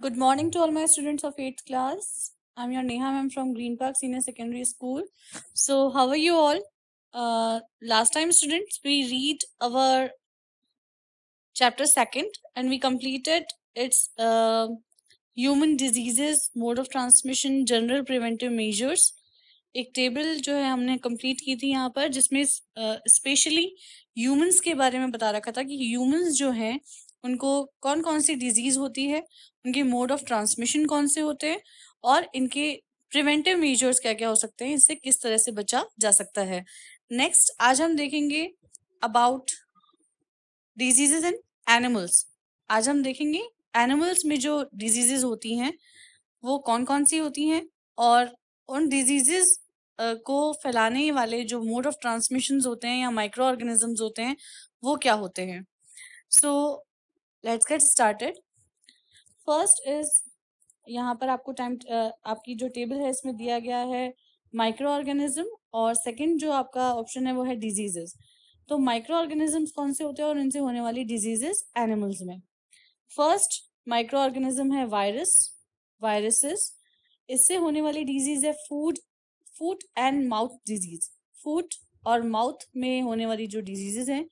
Good morning to all my students of 8th class. I'm your Neha ma'am from Green Park Senior Secondary School. So how are you all? Uh, last time students, we read our chapter 2nd and we completed its uh, human diseases, mode of transmission, general preventive measures. एक table जो है हमने complete की थी यहाँ पर जिसमें specially uh, humans के बारे में बता रखा था कि ह्यूमंस जो हैं उनको कौन कौन सी डिजीज होती है उनके मोड ऑफ ट्रांसमिशन कौन से होते हैं और इनके प्रिवेंटिव मेजर्स क्या क्या हो सकते हैं इससे किस तरह से बचा जा सकता है नेक्स्ट आज हम देखेंगे अबाउट डिजीजेज इन एनिमल्स आज हम देखेंगे एनिमल्स में जो डिजीजेज होती हैं वो कौन कौन सी होती हैं और उन डिजीजेज को फैलाने वाले जो मोड ऑफ ट्रांसमिशन होते हैं या माइक्रो ऑर्गेनिजम्स होते हैं वो क्या होते हैं so so, let's get started first is यहाँ पर आपको टाइम आपकी जो टेबल है इसमें दिया गया है माइक्रो ऑर्गेनिज्म और सेकंड जो आपका ऑप्शन है वो है डिजीजेस तो माइक्रो ऑर्गेनिजम्स कौन से होते हैं और इनसे होने वाली डिजीजेस एनिमल्स में फर्स्ट माइक्रो ऑर्गेनिज्म है वायरस वायरसेस इससे होने वाली डिजीज है food foot and mouth disease foot और माउथ में होने वाली जो डिजीजेज हैं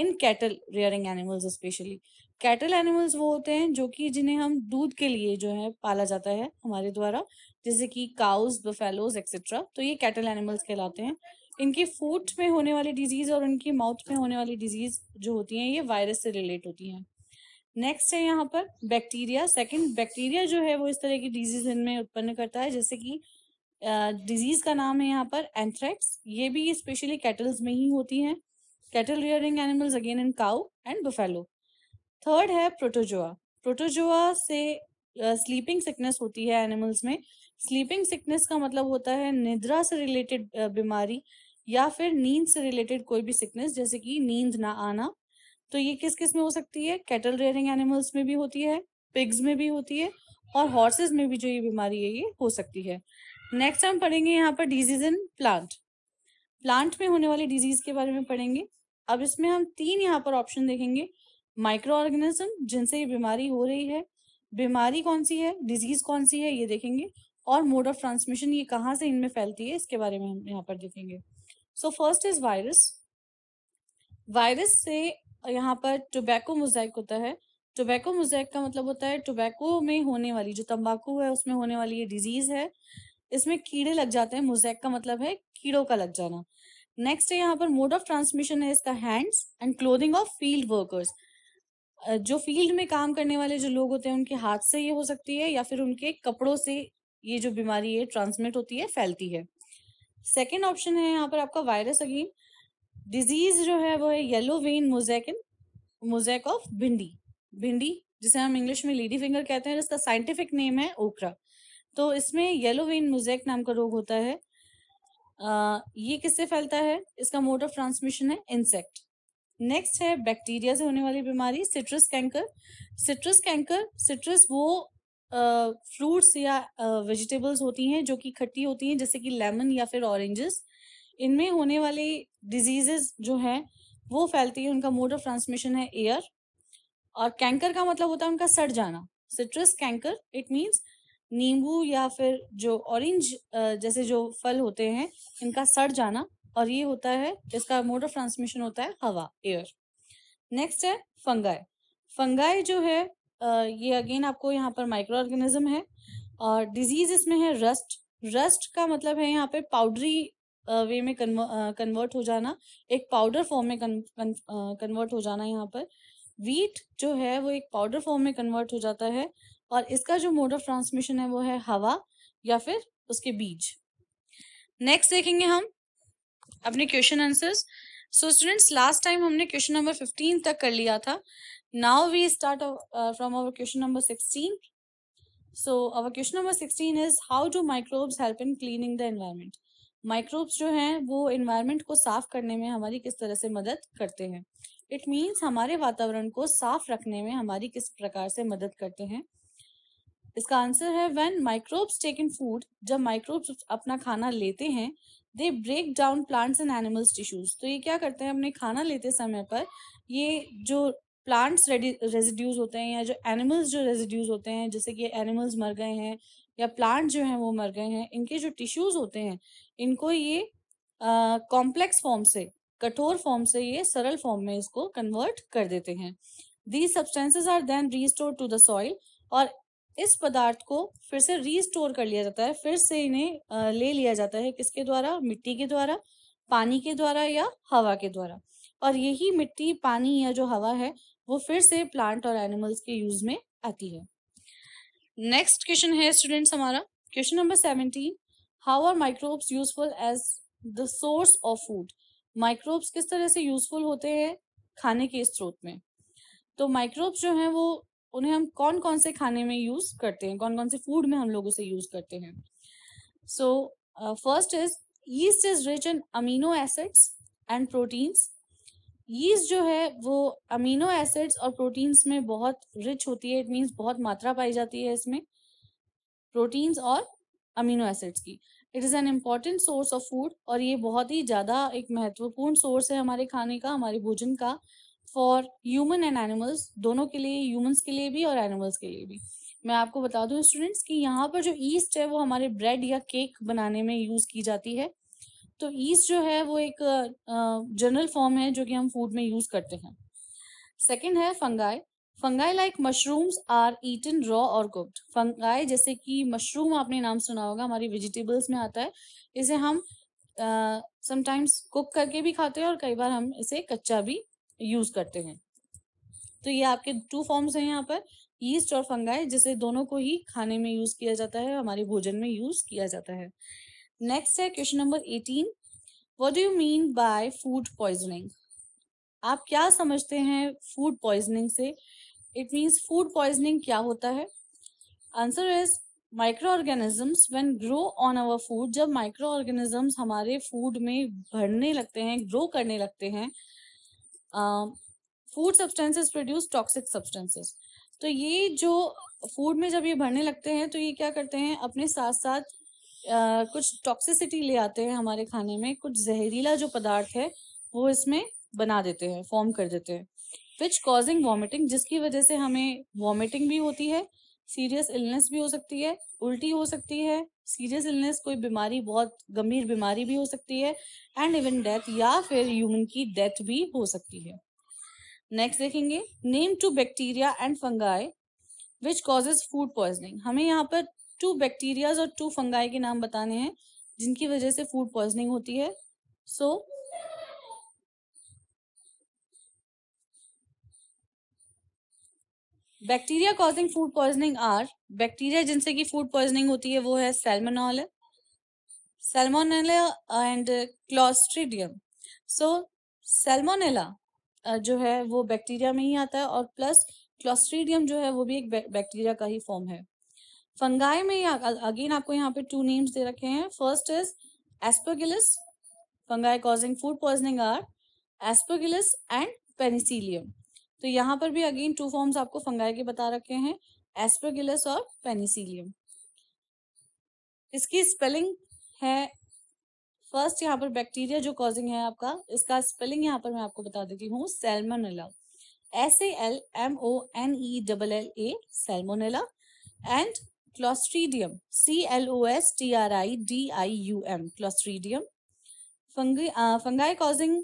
in cattle rearing animals specially cattle animals वो होते हैं जो कि जिन्हें हम दूध के लिए जो है पाला जाता है हमारे द्वारा जैसे कि काउस बफेलोज एक्सेट्रा तो ये कैटल एनिमल्स कहलाते हैं इनके फूट में होने वाली डिजीज और इनकी माउथ में होने वाली डिजीज जो होती हैं ये वायरस से रिलेट होती हैं नेक्स्ट है यहाँ पर बैक्टीरिया सेकंड बैक्टीरिया जो है वो इस तरह की डिजीज इनमें उत्पन्न करता है जैसे कि डिजीज का नाम है यहाँ पर एंथ्रेक्स ये भी स्पेशली कैटल्स में ही होती हैं cattle rearing animals again in cow and buffalo third है प्रोटोजोआ प्रोटोजोआ से स्लीपिंग uh, सिकनेस होती है एनिमल्स में स्लीपिंग सिकनेस का मतलब होता है निद्रा से रिलेटेड बीमारी या फिर नींद से रिलेटेड कोई भी सिकनेस जैसे कि नींद ना आना तो ये किस किस में हो सकती है कैटल रेयरिंग एनिमल्स में भी होती है पिग्स में भी होती है और हॉर्सेज में भी जो ये बीमारी है ये हो सकती है नेक्स्ट हम पढ़ेंगे यहाँ पर डिजीज इन प्लांट प्लांट में होने वाली डिजीज के बारे में पढ़ेंगे अब इसमें हम तीन यहाँ पर ऑप्शन देखेंगे माइक्रो ऑर्गेनिज्म जिनसे ये बीमारी हो रही है बीमारी कौन सी है डिजीज कौन सी है ये देखेंगे और मोड ऑफ ट्रांसमिशन ये कहाँ से इनमें फैलती है इसके बारे में हम यहाँ पर देखेंगे so first is virus virus से यहाँ पर टोबैको मोजैक होता है टोबैको मोजैक का मतलब होता है टोबैको में होने वाली जो तंबाकू है उसमें होने वाली ये डिजीज है इसमें कीड़े लग जाते हैं मोजैक का मतलब है कीड़ों का लग जाना नेक्स्ट है यहाँ पर मोड ऑफ ट्रांसमिशन है इसका hands and clothing of field workers जो फील्ड में काम करने वाले जो लोग होते हैं उनके हाथ से ये हो सकती है या फिर उनके कपड़ों से ये जो बीमारी है ट्रांसमिट होती है फैलती है सेकेंड ऑप्शन है यहाँ पर आपका वायरस अगेन डिजीज जो है वो है येलो वेन मोजैकिन मोजैक ऑफ भिंडी भिंडी जिसे हम इंग्लिश में लेडी फिंगर कहते हैं इसका साइंटिफिक नेम है ओखरा तो इसमें येलो वेन मोजैक नाम का रोग होता है ये किससे फैलता है इसका मोड ऑफ ट्रांसमिशन है इंसेक्ट नेक्स्ट है बैक्टीरिया से होने वाली बीमारी citrus canker citrus canker citrus वो फ्रूट्स या वेजिटेबल्स होती हैं जो कि खट्टी होती हैं जैसे कि लेमन या फिर ऑरेंजेस इनमें होने वाले डिजीजेस जो हैं वो फैलती है उनका मोड ऑफ ट्रांसमिशन है एयर और कैंकर का मतलब होता है उनका सड़ जाना सिट्रस कैंकर इट मीन्स नींबू या फिर जो ऑरेंज जैसे जो फल होते हैं इनका सड़ जाना और ये होता है इसका मोड ऑफ ट्रांसमिशन होता है हवा एयर नेक्स्ट है फंगाई फंगाई जो है ये अगेन आपको यहाँ पर माइक्रो ऑर्गेनिज्म है और डिजीज इसमें है रस्ट रस्ट का मतलब है यहाँ पे पाउडरी वे में कन्वर्ट हो जाना एक पाउडर फॉर्म में कन्वर्ट हो जाना यहाँ पर वीट जो है वो एक पाउडर फॉर्म में कन्वर्ट हो जाता है और इसका जो मोड ऑफ ट्रांसमिशन है वो है हवा या फिर उसके बीज नेक्स्ट देखेंगे हम अपने question answers so students last time हमने क्वेश्चन नंबर फिफ्टीन तक कर लिया था now we start from our question number sixteen so our question number sixteen is how do microbes help in cleaning the environment microbes जो हैं वो environment को साफ करने में हमारी किस तरह से मदद करते हैं इट मीन्स हमारे वातावरण को साफ रखने में हमारी किस प्रकार से मदद करते हैं इसका आंसर है व्हेन माइक्रोब्स इन फूड जब माइक्रोब्स अपना खाना लेते हैं they break down plants and animals tissues तो ये क्या करते हैं अपने खाना लेते समय पर ये जो प्लांट्स रेजिड्यूज होते हैं या जो एनिमल्स जो रेजिड्यूज होते हैं जैसे कि एनिमल्स मर गए हैं या प्लांट जो हैं वो मर गए हैं इनके जो टिश्यूज होते हैं इनको ये कॉम्प्लेक्स फॉर्म से कठोर फॉर्म से ये सरल फॉर्म में इसको कन्वर्ट कर देते हैं these substances are then restore to the soil और इस पदार्थ को फिर से रीस्टोर कर लिया जाता है फिर से इन्हें ले लिया जाता है किसके द्वारा मिट्टी के द्वारा पानी के द्वारा या हवा के द्वारा और यही मिट्टी पानी या जो हवा है वो फिर से प्लांट और एनिमल्स के यूज में आती है नेक्स्ट क्वेश्चन है स्टूडेंट्स हमारा question number seventeen how are microbes useful as the source of food microbes किस तरह से यूजफुल होते हैं खाने के स्रोत में तो माइक्रोब्स जो हैं वो उन्हें हम कौन कौन से खाने में यूज करते हैं कौन कौन से फूड में हम लोग उसे यूज करते हैं so first is yeast is rich in amino acids and proteins yeast जो है वो अमीनो एसिड्स और प्रोटीन्स में बहुत रिच होती है इट मीन्स बहुत मात्रा पाई जाती है इसमें प्रोटीन्स और अमीनो एसिड्स की it is an important source of food और ये बहुत ही ज़्यादा एक महत्वपूर्ण सोर्स है हमारे खाने का हमारे भोजन का फॉर ह्यूमन एंड एनिमल्स दोनों के लिए ह्यूमंस के लिए भी और एनिमल्स के लिए भी मैं आपको बता दूं स्टूडेंट्स कि यहाँ पर जो ईस्ट है वो हमारे ब्रेड या केक बनाने में यूज की जाती है तो ईस्ट जो है वो एक जनरल uh, फॉर्म है जो कि हम फूड में यूज करते हैं सेकेंड है fungi fungi like mushrooms are eaten raw और कुक्ड फंगाई जैसे कि मशरूम आपने नाम सुना होगा हमारी वेजिटेबल्स में आता है इसे हम समटाइम्स uh, कुक करके भी खाते हैं और कई बार हम इसे कच्चा भी यूज करते हैं तो ये आपके टू फॉर्म्स हैं यहाँ पर ईस्ट और फंगाई जिसे दोनों को ही खाने में यूज किया जाता है हमारे भोजन में यूज किया जाता है नेक्स्ट है question number eighteen what do you mean by food poisoning आप क्या समझते हैं फूड पॉइजनिंग से इट मीन्स फूड पॉइजनिंग क्या होता है answer is micro organisms when grow on our food जब माइक्रो ऑर्गेनिजम्स हमारे फूड में भरने लगते हैं ग्रो करने लगते हैं food substances produce toxic substances तो ये जो फूड में जब ये भरने लगते हैं तो ये क्या करते हैं अपने साथ साथ आ, कुछ टॉक्सिसिटी ले आते हैं हमारे खाने में कुछ जहरीला जो पदार्थ है वो इसमें बना देते हैं फॉर्म कर देते हैं विच कॉजिंग वॉमिटिंग जिसकी वजह से हमें वॉमिटिंग भी होती है सीरियस इलनेस भी हो सकती है उल्टी हो सकती है सीरियस इलनेस कोई बीमारी बहुत गंभीर बीमारी भी हो सकती है एंड इवन डेथ या फिर ह्यूमन की डेथ भी हो सकती है नेक्स्ट देखेंगे name two bacteria and fungi which causes food poisoning हमें यहाँ पर टू बैक्टीरियाज और टू फंगाई के नाम बताने हैं जिनकी वजह से फूड पॉइजनिंग होती है so bacteria causing food poisoning are bacteria जिनसे की फूड पॉइजनिंग होती है वो है salmonella salmonella and clostridium so salmonella जो है वो बैक्टीरिया में ही आता है और प्लस क्लॉस्ट्रीडियम जो है वो भी एक बैक्टीरिया का ही फॉर्म है फंगाई में अगेन आपको यहाँ पे टू नेम्स दे रखे हैं first is aspergillus fungi causing food poisoning are aspergillus and penicillium तो यहाँ पर भी अगेन टू फॉर्म्स आपको फंगाई के बता रखे हैं एस्पेगिलस और पेनिसिलियम इसकी स्पेलिंग है फर्स्ट यहाँ पर बैक्टीरिया जो कॉजिंग है आपका इसका स्पेलिंग यहाँ पर मैं आपको बता देती हूँ salmonella S A L M O N E double L A salmonella and clostridium C L O S T R I D I U M clostridium fungi causing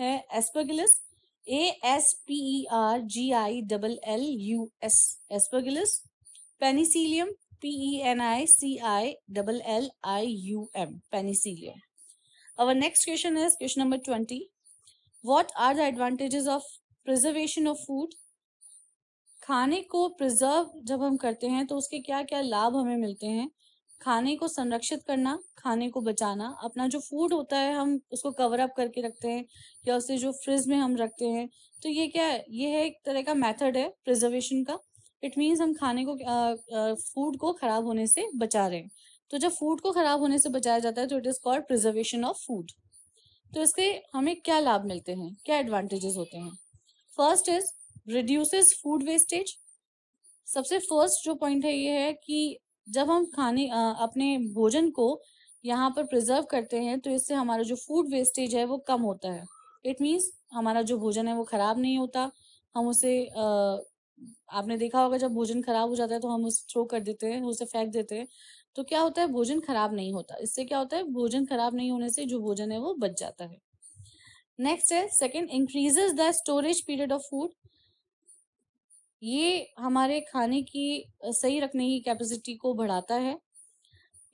है aspergillus A S P E R G I double L U S aspergillus penicillium P E N I C I double L I U M penicillium our next question is question number twenty what are the advantages of preservation of food खाने को preserve जब हम करते हैं तो उसके क्या क्या लाभ हमें मिलते हैं खाने को संरक्षित करना खाने को बचाना अपना जो फूड होता है हम उसको कवर अप करके रखते हैं या उसे जो फ्रिज में हम रखते हैं तो ये क्या है ये है एक तरह का मेथड है प्रिजर्वेशन का इट मीन्स हम खाने को फूड को खराब होने से बचा रहे हैं तो जब फूड को खराब होने से बचाया जाता है तो it is called preservation of food तो इसके हमें क्या लाभ मिलते हैं क्या एडवांटेजेस होते हैं first is reduces food wastage सबसे फर्स्ट जो पॉइंट है ये है कि जब हम खाने अपने भोजन को यहाँ पर प्रिजर्व करते हैं तो इससे हमारा जो फूड वेस्टेज है वो कम होता है इट मीन्स हमारा जो भोजन है वो ख़राब नहीं होता हम उसे आपने देखा होगा जब भोजन खराब हो जाता है तो हम उसे थ्रो कर देते हैं उसे फेंक देते हैं तो क्या होता है भोजन खराब नहीं होता इससे क्या होता है भोजन खराब नहीं होने से जो भोजन है वो बच जाता है नेक्स्ट है second increases the storage period of food ये हमारे खाने की सही रखने की कैपेसिटी को बढ़ाता है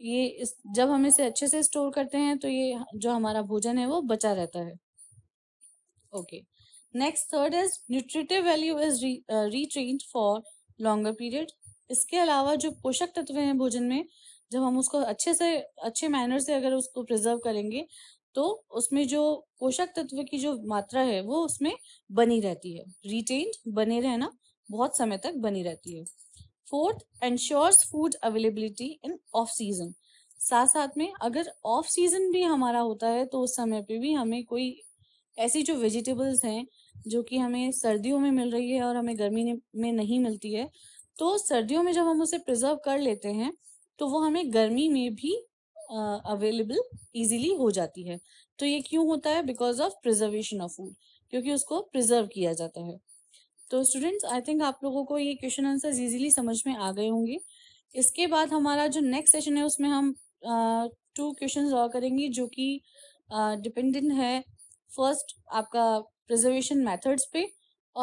ये इस जब हम इसे अच्छे से स्टोर करते हैं तो ये जो हमारा भोजन है वो बचा रहता है okay next third is nutritive value is rechange for longer period इसके अलावा जो पोषक तत्व हैं भोजन में जब हम उसको अच्छे से अच्छे मैनर से अगर उसको प्रिजर्व करेंगे तो उसमें जो पोषक तत्व की जो मात्रा है वो उसमें बनी रहती है रिटेन बने रहना बहुत समय तक बनी रहती है fourth ensures food availability in off season साथ साथ में अगर ऑफ सीजन भी हमारा होता है तो उस समय पे भी हमें कोई ऐसी जो वेजिटेबल्स हैं जो कि हमें सर्दियों में मिल रही है और हमें गर्मी में नहीं मिलती है तो सर्दियों में जब हम उसे प्रिजर्व कर लेते हैं तो वो हमें गर्मी में भी अवेलेबल uh, इजीली हो जाती है तो ये क्यों होता है because of preservation of food क्योंकि उसको प्रिजर्व किया जाता है तो स्टूडेंट्स आई थिंक आप लोगों को ये क्वेश्चन आंसर इजीली समझ में आ गए होंगे इसके बाद हमारा जो नेक्स्ट सेशन है उसमें हम टू क्वेश्चन और करेंगे जो कि डिपेंडेंट है फर्स्ट आपका प्रिजर्वेशन मेथड्स पे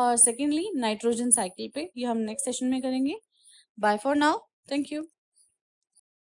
और सेकेंडली नाइट्रोजन साइकिल पे ये हम नेक्स्ट सेशन में करेंगे bye for now thank you